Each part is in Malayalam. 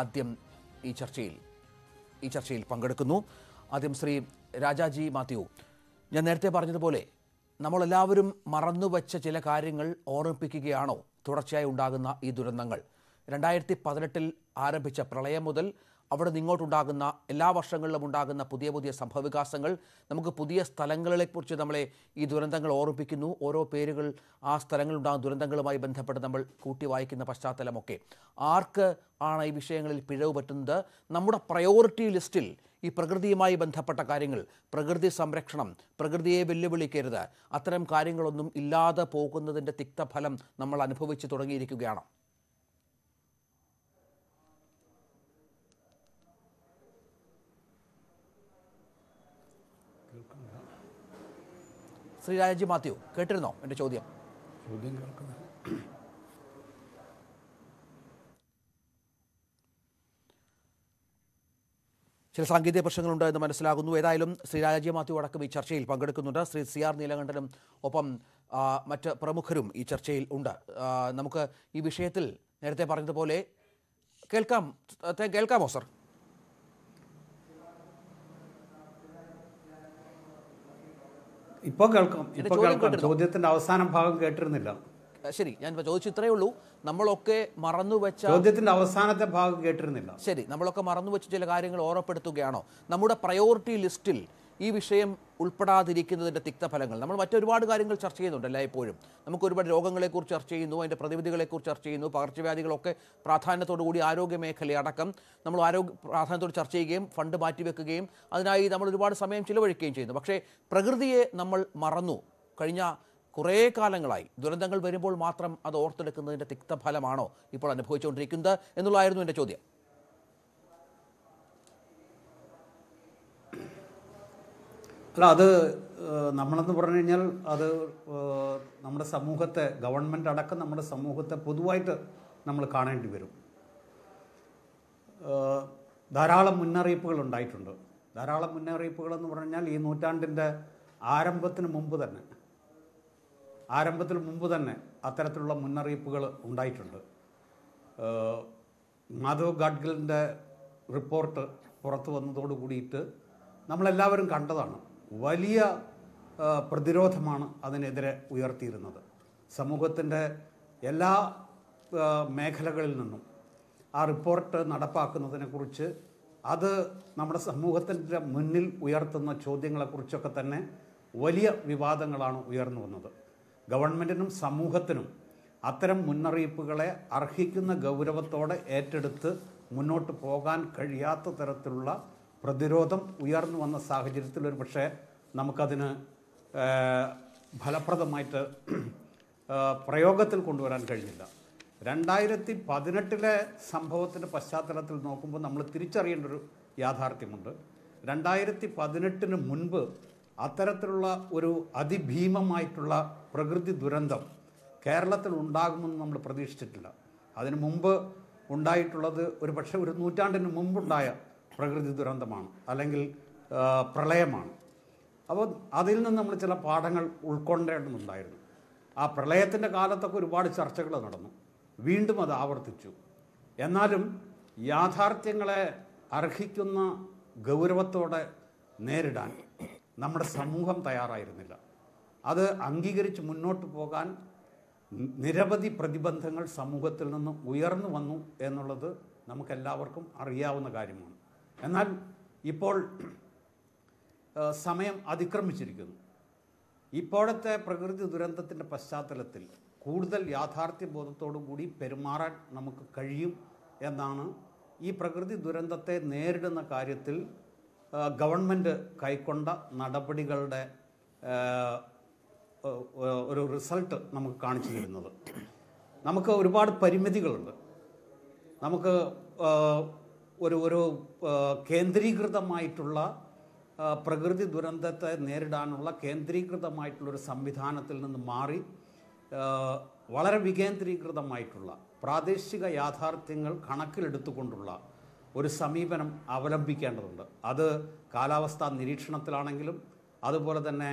ആദ്യം ഈ ചർച്ചയിൽ ഈ ചർച്ചയിൽ പങ്കെടുക്കുന്നു ആദ്യം ശ്രീ രാജാജി മാത്യു ഞാൻ നേരത്തെ പറഞ്ഞതുപോലെ നമ്മളെല്ലാവരും മറന്നുവച്ച ചില കാര്യങ്ങൾ ഓർമ്മിപ്പിക്കുകയാണോ തുടർച്ചയായി ഉണ്ടാകുന്ന ഈ ദുരന്തങ്ങൾ രണ്ടായിരത്തി പതിനെട്ടിൽ ആരംഭിച്ച പ്രളയം മുതൽ അവിടെ നിങ്ങോട്ടുണ്ടാകുന്ന എല്ലാ വർഷങ്ങളിലും ഉണ്ടാകുന്ന പുതിയ പുതിയ സംഭവവികാസങ്ങൾ നമുക്ക് പുതിയ സ്ഥലങ്ങളെക്കുറിച്ച് നമ്മളെ ഈ ദുരന്തങ്ങൾ ഓർമ്മിപ്പിക്കുന്നു ഓരോ പേരുകൾ ആ സ്ഥലങ്ങളുണ്ടാകുന്ന ദുരന്തങ്ങളുമായി ബന്ധപ്പെട്ട് നമ്മൾ കൂട്ടി വായിക്കുന്ന പശ്ചാത്തലമൊക്കെ ആർക്ക് ആണ് ഈ വിഷയങ്ങളിൽ പിഴവ് പറ്റുന്നത് നമ്മുടെ പ്രയോറിറ്റി ലിസ്റ്റിൽ ഈ പ്രകൃതിയുമായി ബന്ധപ്പെട്ട കാര്യങ്ങൾ പ്രകൃതി സംരക്ഷണം പ്രകൃതിയെ വെല്ലുവിളിക്കരുത് അത്തരം കാര്യങ്ങളൊന്നും ഇല്ലാതെ പോകുന്നതിൻ്റെ തിക്തഫലം നമ്മൾ അനുഭവിച്ചു തുടങ്ങിയിരിക്കുകയാണ് ശ്രീ രാജി മാത്യു കേട്ടിരുന്നോ എൻ്റെ ചോദ്യം ചോദ്യം കേൾക്കുന്നത് ചില സാങ്കേതിക പ്രശ്നങ്ങളുണ്ട് എന്ന് മനസ്സിലാകുന്നു ഏതായാലും ശ്രീ രാജാജി മാത്യു അടക്കം ഈ ചർച്ചയിൽ പങ്കെടുക്കുന്നുണ്ട് ശ്രീ സി ആർ നീലകണ്ഠനും ഒപ്പം മറ്റ് പ്രമുഖരും ഈ ചർച്ചയിൽ ഉണ്ട് നമുക്ക് ഈ വിഷയത്തിൽ നേരത്തെ പറഞ്ഞതുപോലെ കേൾക്കാം കേൾക്കാമോ സാർ ഇപ്പോൾ കേൾക്കാം ഇപ്പോൾ കേൾക്കാം ചോദ്യത്തിന്റെ അവസാന ഭാഗം കേട്ടിരുന്നില്ല ശരി ഞാൻ ചോദിച്ചു ഇത്രയേ ഉള്ളൂ നമ്മളൊക്കെ മറന്നു വെച്ച ചോദ്യത്തിന്റെ അവസാനത്തെ ഭാഗം കേട്ടിരുന്നില്ല ശരി നമ്മളൊക്കെ മറന്നു വെച്ച ചില കാര്യങ്ങൾ ഓർമ്മപ്പെടുത്തുകയാണോ നമ്മുടെ പ്രയോറിറ്റി ലിസ്റ്റിൽ ഈ വിഷയം ഉൾപ്പെടാതിരിക്കുന്നതിൻ്റെ തിക്തഫലങ്ങൾ നമ്മൾ മറ്റൊരുപാട് കാര്യങ്ങൾ ചർച്ച ചെയ്യുന്നുണ്ട് എല്ലായ്പ്പോഴും നമുക്ക് ഒരുപാട് രോഗങ്ങളെക്കുറിച്ച് ചർച്ച ചെയ്യുന്നു അതിൻ്റെ പ്രതിവിധികളെക്കുറിച്ച് ചർച്ച ചെയ്യുന്നു പകർച്ചവ്യാധികളൊക്കെ പ്രാധാന്യത്തോടു കൂടി ആരോഗ്യ മേഖലയടക്കം നമ്മൾ ആരോഗ്യ പ്രാധാന്യത്തോട് ചർച്ച ചെയ്യുകയും ഫണ്ട് മാറ്റിവെക്കുകയും അതിനായി നമ്മൾ ഒരുപാട് സമയം ചിലവഴിക്കുകയും ചെയ്യുന്നു പക്ഷേ പ്രകൃതിയെ നമ്മൾ മറന്നു കഴിഞ്ഞ കുറേ കാലങ്ങളായി ദുരന്തങ്ങൾ വരുമ്പോൾ മാത്രം അത് ഓർത്തെടുക്കുന്നതിൻ്റെ തിക്തഫലമാണോ ഇപ്പോൾ അനുഭവിച്ചുകൊണ്ടിരിക്കുന്നത് എന്നുള്ളതായിരുന്നു എൻ്റെ ചോദ്യം അല്ല അത് നമ്മളെന്ന് പറഞ്ഞു കഴിഞ്ഞാൽ അത് നമ്മുടെ സമൂഹത്തെ ഗവൺമെൻറ് അടക്കം നമ്മുടെ സമൂഹത്തെ പൊതുവായിട്ട് നമ്മൾ കാണേണ്ടി വരും ധാരാളം മുന്നറിയിപ്പുകൾ ഉണ്ടായിട്ടുണ്ട് ധാരാളം മുന്നറിയിപ്പുകൾ എന്ന് പറഞ്ഞാൽ ഈ നൂറ്റാണ്ടിൻ്റെ ആരംഭത്തിന് മുമ്പ് തന്നെ ആരംഭത്തിന് മുമ്പ് തന്നെ അത്തരത്തിലുള്ള മുന്നറിയിപ്പുകൾ ഉണ്ടായിട്ടുണ്ട് മാധവ് ഗാഡ്ഗിലിൻ്റെ റിപ്പോർട്ട് പുറത്തു വന്നതോടുകൂടിയിട്ട് നമ്മളെല്ലാവരും കണ്ടതാണ് വലിയ പ്രതിരോധമാണ് അതിനെതിരെ ഉയർത്തിയിരുന്നത് സമൂഹത്തിൻ്റെ എല്ലാ മേഖലകളിൽ നിന്നും ആ റിപ്പോർട്ട് നടപ്പാക്കുന്നതിനെക്കുറിച്ച് അത് നമ്മുടെ സമൂഹത്തിൻ്റെ മുന്നിൽ ഉയർത്തുന്ന ചോദ്യങ്ങളെക്കുറിച്ചൊക്കെ തന്നെ വലിയ വിവാദങ്ങളാണ് ഉയർന്നു വന്നത് ഗവൺമെൻറ്റിനും സമൂഹത്തിനും അത്തരം മുന്നറിയിപ്പുകളെ അർഹിക്കുന്ന ഗൗരവത്തോടെ ഏറ്റെടുത്ത് മുന്നോട്ട് പോകാൻ കഴിയാത്ത തരത്തിലുള്ള പ്രതിരോധം ഉയർന്നു വന്ന സാഹചര്യത്തിൽ ഒരു പക്ഷേ നമുക്കതിന് ഫലപ്രദമായിട്ട് പ്രയോഗത്തിൽ കൊണ്ടുവരാൻ കഴിഞ്ഞില്ല രണ്ടായിരത്തി പതിനെട്ടിലെ സംഭവത്തിൻ്റെ പശ്ചാത്തലത്തിൽ നോക്കുമ്പോൾ നമ്മൾ തിരിച്ചറിയേണ്ട ഒരു യാഥാർത്ഥ്യമുണ്ട് രണ്ടായിരത്തി പതിനെട്ടിന് മുൻപ് അത്തരത്തിലുള്ള ഒരു അതിഭീമമായിട്ടുള്ള പ്രകൃതി ദുരന്തം കേരളത്തിൽ ഉണ്ടാകുമെന്ന് നമ്മൾ പ്രതീക്ഷിച്ചിട്ടില്ല അതിനു മുമ്പ് ഉണ്ടായിട്ടുള്ളത് ഒരു പക്ഷേ ഒരു നൂറ്റാണ്ടിന് മുമ്പുണ്ടായ പ്രകൃതി ദുരന്തമാണ് അല്ലെങ്കിൽ പ്രളയമാണ് അപ്പോൾ അതിൽ നിന്ന് നമ്മൾ ചില പാഠങ്ങൾ ഉൾക്കൊണ്ടേണ്ടതുണ്ടായിരുന്നു ആ പ്രളയത്തിൻ്റെ കാലത്തൊക്കെ ഒരുപാട് ചർച്ചകൾ നടന്നു വീണ്ടും അത് ആവർത്തിച്ചു എന്നാലും യാഥാർത്ഥ്യങ്ങളെ അർഹിക്കുന്ന ഗൗരവത്തോടെ നേരിടാൻ നമ്മുടെ സമൂഹം തയ്യാറായിരുന്നില്ല അത് അംഗീകരിച്ച് മുന്നോട്ട് പോകാൻ നിരവധി പ്രതിബന്ധങ്ങൾ സമൂഹത്തിൽ നിന്ന് ഉയർന്നു വന്നു എന്നുള്ളത് നമുക്കെല്ലാവർക്കും അറിയാവുന്ന കാര്യമാണ് എന്നാൽ ഇപ്പോൾ സമയം അതിക്രമിച്ചിരിക്കുന്നു ഇപ്പോഴത്തെ പ്രകൃതി ദുരന്തത്തിൻ്റെ പശ്ചാത്തലത്തിൽ കൂടുതൽ യാഥാർത്ഥ്യബോധത്തോടു കൂടി പെരുമാറാൻ നമുക്ക് കഴിയും എന്നാണ് ഈ പ്രകൃതി ദുരന്തത്തെ നേരിടുന്ന കാര്യത്തിൽ ഗവൺമെൻറ് കൈക്കൊണ്ട നടപടികളുടെ ഒരു റിസൾട്ട് നമുക്ക് കാണിച്ചു തരുന്നത് നമുക്ക് ഒരുപാട് പരിമിതികളുണ്ട് നമുക്ക് ഒരു ഒരു കേന്ദ്രീകൃതമായിട്ടുള്ള പ്രകൃതി ദുരന്തത്തെ നേരിടാനുള്ള കേന്ദ്രീകൃതമായിട്ടുള്ളൊരു സംവിധാനത്തിൽ നിന്ന് മാറി വളരെ വികേന്ദ്രീകൃതമായിട്ടുള്ള പ്രാദേശിക യാഥാർത്ഥ്യങ്ങൾ കണക്കിലെടുത്തുകൊണ്ടുള്ള ഒരു സമീപനം അവലംബിക്കേണ്ടതുണ്ട് അത് കാലാവസ്ഥാ നിരീക്ഷണത്തിലാണെങ്കിലും അതുപോലെ തന്നെ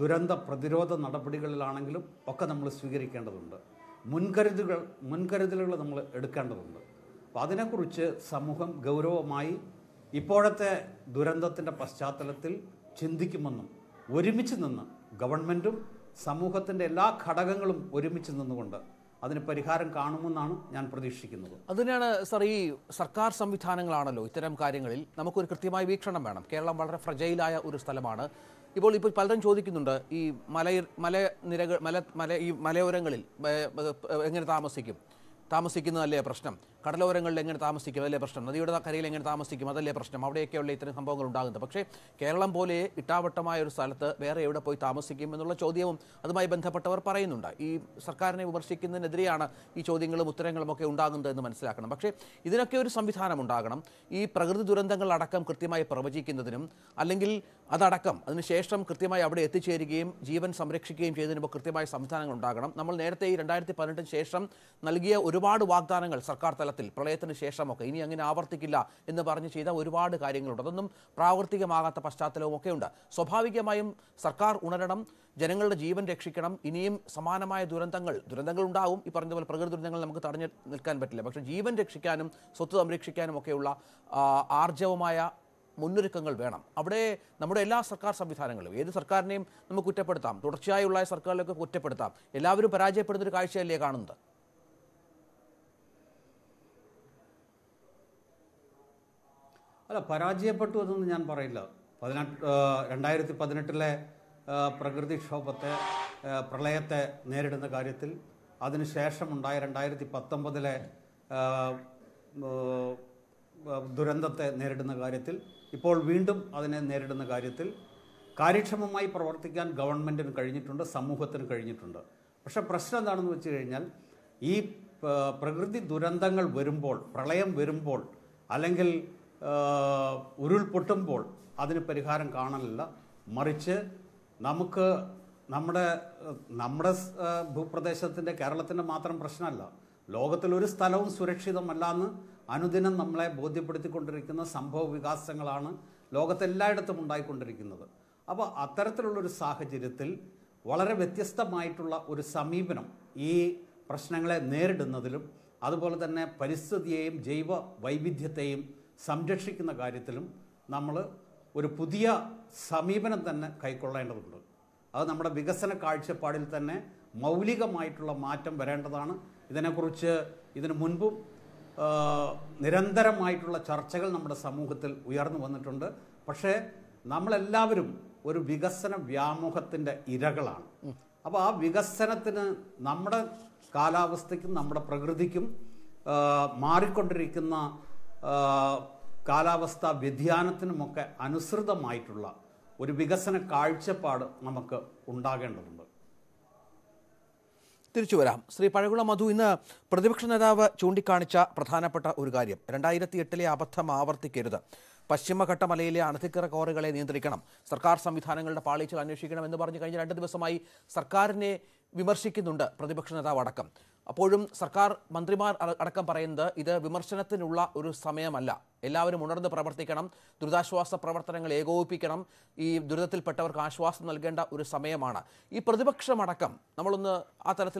ദുരന്ത പ്രതിരോധ നടപടികളിലാണെങ്കിലും ഒക്കെ നമ്മൾ സ്വീകരിക്കേണ്ടതുണ്ട് മുൻകരുതലുകൾ മുൻകരുതലുകൾ നമ്മൾ എടുക്കേണ്ടതുണ്ട് അപ്പോൾ അതിനെക്കുറിച്ച് സമൂഹം ഗൗരവമായി ഇപ്പോഴത്തെ ദുരന്തത്തിൻ്റെ പശ്ചാത്തലത്തിൽ ചിന്തിക്കുമെന്നും ഒരുമിച്ച് നിന്ന് ഗവൺമെൻറ്റും സമൂഹത്തിൻ്റെ എല്ലാ ഘടകങ്ങളും ഒരുമിച്ച് നിന്നുകൊണ്ട് അതിന് പരിഹാരം കാണുമെന്നാണ് ഞാൻ പ്രതീക്ഷിക്കുന്നത് അതിനാണ് സർ ഈ സർക്കാർ സംവിധാനങ്ങളാണല്ലോ ഇത്തരം കാര്യങ്ങളിൽ നമുക്കൊരു കൃത്യമായ വീക്ഷണം വേണം കേരളം വളരെ ഫ്രജൈലായ ഒരു സ്ഥലമാണ് ഇപ്പോൾ ഇപ്പോൾ പലരും ചോദിക്കുന്നുണ്ട് ഈ മല മലനിരകൾ മല മല ഈ മലയോരങ്ങളിൽ എങ്ങനെ താമസിക്കും താമസിക്കുന്നതല്ലേ പ്രശ്നം കടലോരങ്ങളിൽ എങ്ങനെ താമസിക്കും അതല്ലേ പ്രശ്നം നദിയുടെ കരയിൽ എങ്ങനെ താമസിക്കും അതല്ലേ പ്രശ്നം അവിടെയൊക്കെയുള്ള ഇത്തരം സംഭവങ്ങൾ ഉണ്ടാകുന്നത് പക്ഷേ കേരളം പോലെ ഇട്ടാവട്ടമായ ഒരു സ്ഥലത്ത് വേറെ എവിടെ പോയി താമസിക്കും എന്നുള്ള ചോദ്യവും അതുമായി ബന്ധപ്പെട്ടവർ പറയുന്നുണ്ട് ഈ സർക്കാരിനെ വിമർശിക്കുന്നതിനെതിരെയാണ് ഈ ചോദ്യങ്ങളും ഉത്തരങ്ങളും ഒക്കെ ഉണ്ടാകുന്നത് എന്ന് മനസ്സിലാക്കണം പക്ഷേ ഇതിനൊക്കെ ഒരു സംവിധാനം ഉണ്ടാകണം ഈ പ്രകൃതി ദുരന്തങ്ങൾ അടക്കം കൃത്യമായി പ്രവചിക്കുന്നതിനും അല്ലെങ്കിൽ അതടക്കം അതിനുശേഷം കൃത്യമായി അവിടെ എത്തിച്ചേരുകയും ജീവൻ സംരക്ഷിക്കുകയും ചെയ്തതിനുമ്പോൾ കൃത്യമായ സംവിധാനങ്ങൾ ഉണ്ടാകണം നമ്മൾ നേരത്തെ ഈ രണ്ടായിരത്തി പതിനെട്ടിന് ശേഷം നൽകിയ ഒരുപാട് വാഗ്ദാനങ്ങൾ സർക്കാർ തലത്തിൽ ചരിത്രത്തിൽ പ്രളയത്തിന് ശേഷമൊക്കെ ഇനി അങ്ങനെ ആവർത്തിക്കില്ല എന്ന് പറഞ്ഞ് ചെയ്ത ഒരുപാട് കാര്യങ്ങളുണ്ട് അതൊന്നും പ്രാവർത്തികമാകാത്ത പശ്ചാത്തലവും ഒക്കെ ഉണ്ട് സ്വാഭാവികമായും സർക്കാർ ഉണരണം ജനങ്ങളുടെ ജീവൻ രക്ഷിക്കണം ഇനിയും സമാനമായ ദുരന്തങ്ങൾ ദുരന്തങ്ങൾ ഉണ്ടാവും ഈ പറഞ്ഞതുപോലെ പ്രകൃതി ദുരന്തങ്ങൾ നമുക്ക് തടഞ്ഞു നിൽക്കാൻ പറ്റില്ല പക്ഷേ ജീവൻ രക്ഷിക്കാനും സ്വത്ത് സംരക്ഷിക്കാനും ഒക്കെയുള്ള ആർജവമായ മുന്നൊരുക്കങ്ങൾ വേണം അവിടെ നമ്മുടെ എല്ലാ സർക്കാർ സംവിധാനങ്ങളും ഏത് സർക്കാരിനെയും നമുക്ക് കുറ്റപ്പെടുത്താം തുടർച്ചയായുള്ള സർക്കാരിലൊക്കെ കുറ്റപ്പെടുത്താം എല്ലാവരും പരാജയപ്പെടുന്നൊരു കാഴ്ചയല്ലേ കാണുന്നത് അല്ല പരാജയപ്പെട്ടു എന്നൊന്നും ഞാൻ പറയില്ല പതിനെട്ട് രണ്ടായിരത്തി പതിനെട്ടിലെ പ്രകൃതിക്ഷോഭത്തെ പ്രളയത്തെ നേരിടുന്ന കാര്യത്തിൽ അതിനുശേഷമുണ്ടായ രണ്ടായിരത്തി പത്തൊമ്പതിലെ ദുരന്തത്തെ നേരിടുന്ന കാര്യത്തിൽ ഇപ്പോൾ വീണ്ടും അതിനെ നേരിടുന്ന കാര്യത്തിൽ കാര്യക്ഷമമായി പ്രവർത്തിക്കാൻ ഗവൺമെൻറ്റിന് കഴിഞ്ഞിട്ടുണ്ട് സമൂഹത്തിന് കഴിഞ്ഞിട്ടുണ്ട് പക്ഷേ പ്രശ്നം എന്താണെന്ന് വെച്ച് കഴിഞ്ഞാൽ ഈ പ്രകൃതി ദുരന്തങ്ങൾ വരുമ്പോൾ പ്രളയം വരുമ്പോൾ അല്ലെങ്കിൽ ഉരുൾപൊട്ടുമ്പോൾ അതിന് പരിഹാരം കാണലില്ല മറിച്ച് നമുക്ക് നമ്മുടെ നമ്മുടെ ഭൂപ്രദേശത്തിൻ്റെ കേരളത്തിൻ്റെ മാത്രം പ്രശ്നമല്ല ലോകത്തിലൊരു സ്ഥലവും സുരക്ഷിതമല്ല എന്ന് അനുദിനം നമ്മളെ ബോധ്യപ്പെടുത്തിക്കൊണ്ടിരിക്കുന്ന സംഭവ വികാസങ്ങളാണ് ലോകത്തെല്ലായിടത്തും ഉണ്ടായിക്കൊണ്ടിരിക്കുന്നത് അപ്പോൾ അത്തരത്തിലുള്ളൊരു സാഹചര്യത്തിൽ വളരെ വ്യത്യസ്തമായിട്ടുള്ള ഒരു സമീപനം ഈ പ്രശ്നങ്ങളെ നേരിടുന്നതിലും അതുപോലെ തന്നെ പരിസ്ഥിതിയെയും ജൈവ വൈവിധ്യത്തെയും സംരക്ഷിക്കുന്ന കാര്യത്തിലും നമ്മൾ ഒരു പുതിയ സമീപനം തന്നെ കൈക്കൊള്ളേണ്ടതുണ്ട് അത് നമ്മുടെ വികസന കാഴ്ചപ്പാടിൽ തന്നെ മൗലികമായിട്ടുള്ള മാറ്റം വരേണ്ടതാണ് ഇതിനെക്കുറിച്ച് ഇതിനു മുൻപും നിരന്തരമായിട്ടുള്ള ചർച്ചകൾ നമ്മുടെ സമൂഹത്തിൽ ഉയർന്നു വന്നിട്ടുണ്ട് പക്ഷേ നമ്മളെല്ലാവരും ഒരു വികസന വ്യാമോഹത്തിൻ്റെ ഇരകളാണ് അപ്പോൾ ആ വികസനത്തിന് നമ്മുടെ കാലാവസ്ഥയ്ക്കും നമ്മുടെ പ്രകൃതിക്കും മാറിക്കൊണ്ടിരിക്കുന്ന കാലാവസ്ഥാ വ്യതിയാനത്തിനുമൊക്കെ അനുസൃതമായിട്ടുള്ള ഒരു വികസന കാഴ്ചപ്പാട് നമുക്ക് ഉണ്ടാകേണ്ടതുണ്ട് തിരിച്ചു വരാം ശ്രീ പഴകുള മധു ഇന്ന് പ്രതിപക്ഷ നേതാവ് ചൂണ്ടിക്കാണിച്ച പ്രധാനപ്പെട്ട ഒരു കാര്യം രണ്ടായിരത്തി എട്ടിലെ അബദ്ധം ആവർത്തിക്കരുത് പശ്ചിമഘട്ട മലയിലെ അനധികൃത കോറുകളെ നിയന്ത്രിക്കണം സർക്കാർ സംവിധാനങ്ങളുടെ പാളിച്ചിൽ അന്വേഷിക്കണം എന്ന് പറഞ്ഞ് കഴിഞ്ഞ രണ്ട് ദിവസമായി സർക്കാരിനെ വിമർശിക്കുന്നുണ്ട് പ്രതിപക്ഷ നേതാവ് അടക്കം അപ്പോഴും സർക്കാർ മന്ത്രിമാർ അടക്കം പറയുന്നത് ഇത് വിമർശനത്തിനുള്ള ഒരു സമയമല്ല എല്ലാവരും ഉണർന്ന് പ്രവർത്തിക്കണം ദുരിതാശ്വാസ പ്രവർത്തനങ്ങൾ ഏകോപിപ്പിക്കണം ഈ ദുരിതത്തിൽപ്പെട്ടവർക്ക് ആശ്വാസം നൽകേണ്ട ഒരു സമയമാണ് ഈ പ്രതിപക്ഷമടക്കം നമ്മളൊന്ന് ആ തരത്തിൽ